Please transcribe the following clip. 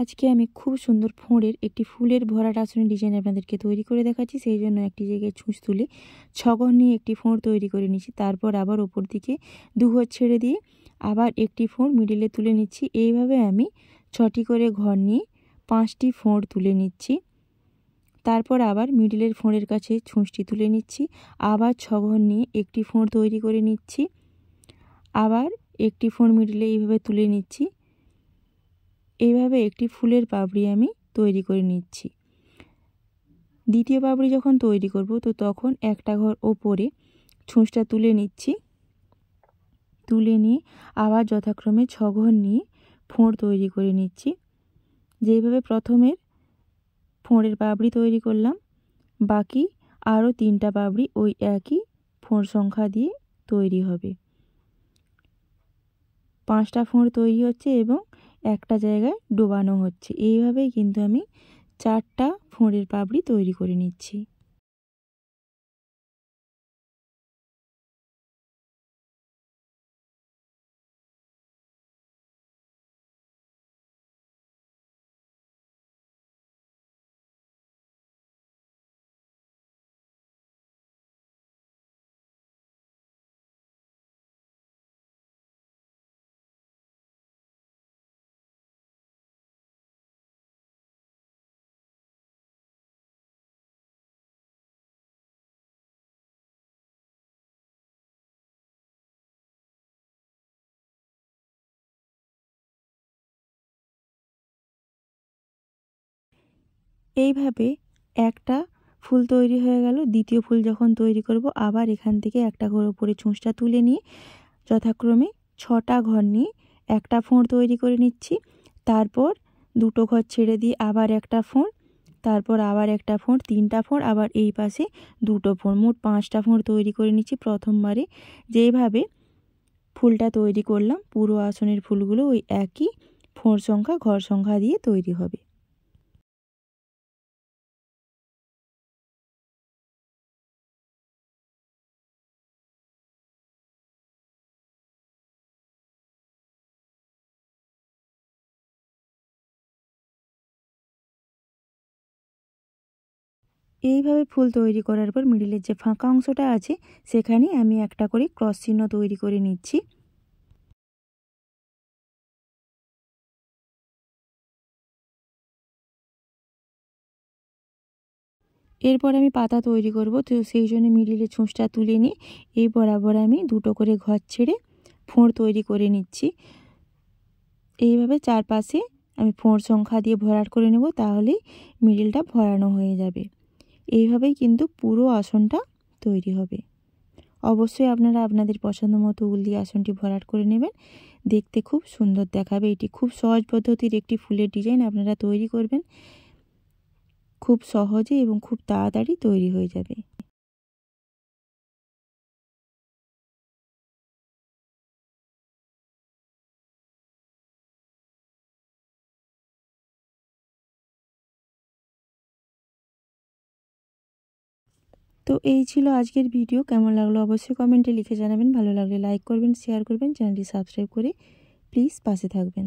আজকে আমি খুব সুন্দর ফোঁড়ের একটি ফুলের ভরাট আসনের ডিজাইন আপনাদেরকে তৈরি করে দেখাচ্ছি সেই জন্য একটি জায়গায় ছুঁচ তুলে ছগন নিয়ে একটি ফোঁড় তৈরি করে নিচ্ছি তারপর আবার ওপর দিকে দুঘর ছেড়ে দিয়ে আবার একটি ফোঁড় মিডিলে তুলে নিচ্ছি এইভাবে আমি ছটি করে ঘর নিয়ে পাঁচটি ফোঁড় তুলে নিচ্ছি তারপর আবার মিডিলের ফোঁড়ের কাছে ছুঁচটি তুলে নিচ্ছি আবার ছঘর নিয়ে একটি ফোঁড় তৈরি করে নিচ্ছি আবার একটি ফোঁড় মিডিলে এইভাবে তুলে নিচ্ছি এইভাবে একটি ফুলের পাপড়ি আমি তৈরি করে নিচ্ছি দ্বিতীয় পাপড়ি যখন তৈরি করব তো তখন একটা ঘর ওপরে ছুঁচটা তুলে নিচ্ছি তুলে নিয়ে আবার যথাক্রমে ছ ঘর নিয়ে ফোঁড় তৈরি করে নিচ্ছি যেইভাবে প্রথমের ফোঁড়ের পাবড়ি তৈরি করলাম বাকি আরও তিনটা পাবড়ি ওই একই ফোঁড় সংখ্যা দিয়ে তৈরি হবে পাঁচটা ফোঁড় তৈরি হচ্ছে এবং একটা জায়গায় ডোবানো হচ্ছে এইভাবেই কিন্তু আমি চারটা ফোঁড়ের পাপড়ি তৈরি করে নিচ্ছি এইভাবে একটা ফুল তৈরি হয়ে গেল দ্বিতীয় ফুল যখন তৈরি করব আবার এখান থেকে একটা ঘর উপরে চুঁচটা তুলে নিয়ে যথাক্রমে ছটা ঘর নিয়ে একটা ফোঁড় তৈরি করে নিচ্ছি তারপর দুটো ঘর ছেড়ে দিয়ে আবার একটা ফোঁড় তারপর আবার একটা ফোঁড় তিনটা ফোঁড় আবার এই পাশে দুটো ফোঁড় মোট পাঁচটা ফোঁড় তৈরি করে নিচ্ছি প্রথমবারে যেইভাবে ফুলটা তৈরি করলাম পুরো আসনের ফুলগুলো ওই একই ফোঁড় সংখ্যা ঘর সংখ্যা দিয়ে তৈরি হবে এইভাবে ফুল তৈরি করার পর মিডিলের যে ফাঁকা অংশটা আছে সেখানে আমি একটা করে ক্রস চিহ্ন তৈরি করে নিচ্ছি এরপর আমি পাতা তৈরি করব তো সেই জন্য মিডিলে ছুঁচটা তুলে নিয়ে এই বরাবর আমি দুটো করে ঘর ছেড়ে ফোঁড় তৈরি করে নিচ্ছি এইভাবে চারপাশে আমি ফোঁড় সংখ্যা দিয়ে ভরাট করে নেব তাহলেই মিডিলটা ভরানো হয়ে যাবে এইভাবেই কিন্তু পুরো আসনটা তৈরি হবে অবশ্যই আপনারা আপনাদের পছন্দ মতো উল দিয়ে আসনটি ভরাট করে নেবেন দেখতে খুব সুন্দর দেখাবে এটি খুব সহজ পদ্ধতির একটি ফুলের ডিজাইন আপনারা তৈরি করবেন খুব সহজে এবং খুব তাড়াতাড়ি তৈরি হয়ে যাবে তো এই ছিল আজকের ভিডিও কেমন লাগলো অবশ্যই কমেন্টে লিখে জানাবেন ভালো লাগলে লাইক করবেন শেয়ার করবেন চ্যানেলটি সাবস্ক্রাইব করে প্লিজ পাশে থাকবেন